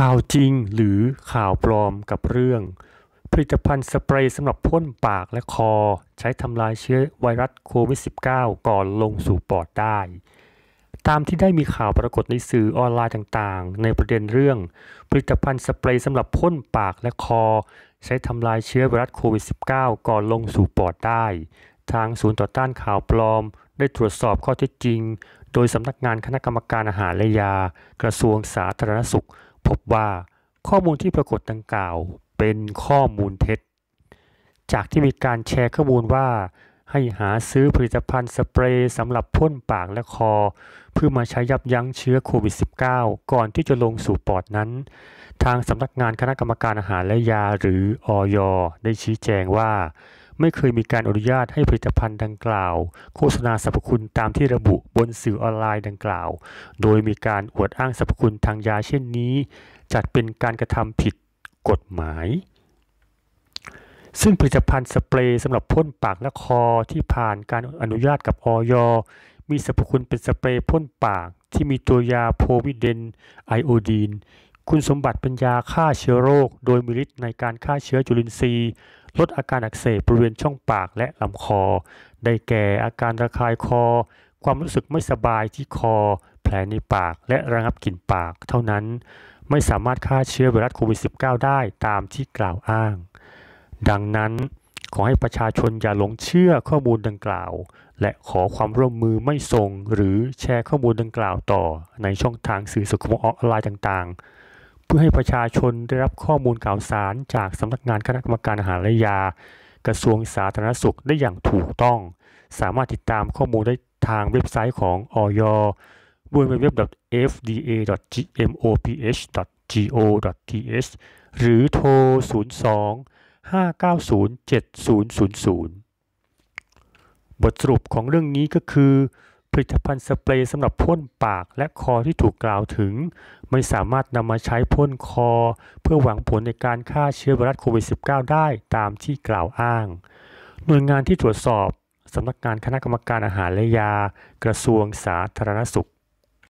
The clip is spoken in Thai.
ข่าวจริงหรือข่าวปลอมกับเรื่อง ผลิตภัณฑ์สเปรย์สำหรับพ่นปากและคอ ใช้ทำลายเชื้อไวรัสโควิด -19 ก่อนลงสู่ปอดได้ ตามที่ได้มีข่าวปรากฏในสื่อออนไลน์ต่างๆ ในประเด็นเรื่อง ผลิตภัณฑ์สเปรย์สำหรับพ่นปากและคอใช้ทำลายเชื้อไวรัสโควิด -19 ก่อนลงสู่ปอดได้ ทางศูนย์ต่อต้านข่าวปลอมได้ตรวจสอบข้อเท็จจริง โดยสำนักงานคณะกรรมการอาหารและยา กระทรวงสาธารณสุขพบว่าข้อมูลที่ปรากฏดังกล่าวเป็นข้อมูลเท็จ จากที่มีการแชร์ข้อมูลว่า ให้หาซื้อผลิตภัณฑ์สเปรย์สำหรับพ่นปากและคอ เพื่อมาใช้ยับยั้งเชื้อโควิด -19 ก่อนที่จะลงสู่ปอดนั้น ทางสำนักงานคณะกรรมการอาหารและยาหรืออย ได้ชี้แจงว่าไม่เคยมีการอนุญาตให้ผลิตภัณฑ์ดังกล่าว โฆษณาสรรพคุณตามที่ระบุบนสื่อออนไลน์ดังกล่าว โดยมีการอวดอ้างสรรพคุณทางยาเช่นนี้ จัดเป็นการกระทำผิดกฎหมาย ซึ่งผลิตภัณฑ์สเปรย์สำหรับพ่นปากและคอที่ผ่านการอนุญาตกับออยมีสรรพคุณเป็นสเปรย์พ่นปากที่มีตัวยาโพวิเดนไอโอดีนคุณสมบัติเป็นยาฆ่าเชื้อโรค โดยมีฤทธิ์ในการฆ่าเชื้อจุลินทรีย์ ลดอาการอักเสบบริเวณช่องปากและลำคอ ได้แก่อาการระคายคอ ความรู้สึกไม่สบายที่คอ แผลในปากและระงับกลิ่นปากเท่านั้นไม่สามารถฆ่าเชื้อไวรัสโควิด -19 ได้ตามที่กล่าวอ้าง ดังนั้น ขอให้ประชาชนอย่าหลงเชื่อข้อมูลดังกล่าวและขอความร่วมมือไม่ส่งหรือแชร์ข้อมูลดังกล่าวต่อในช่องทางสื่อสังคมออนไลน์ต่าง ๆเพื่อให้ประชาชนได้รับข้อมูลข่าวสารจากสำนักงานคณะกรรมการอาหารและยา กระทรวงสาธารณสุขได้อย่างถูกต้อง สามารถติดตามข้อมูลได้ทางเว็บไซต์ของอย www.fda.gmoph.go.th หรือโทร 02 590 7000 บทสรุปของเรื่องนี้ก็คือผลิตภัณฑ์สเปรย์สำหรับพ่นปากและคอที่ถูกกล่าวถึง ไม่สามารถนำมาใช้พ่นคอ เพื่อหวังผลในการฆ่าเชื้อไวรัสโควิด -19 ได้ตามที่กล่าวอ้าง หน่วยงานที่ตรวจสอบ สำนักงานคณะกรรมการอาหารและยา กระทรวงสาธารณสุข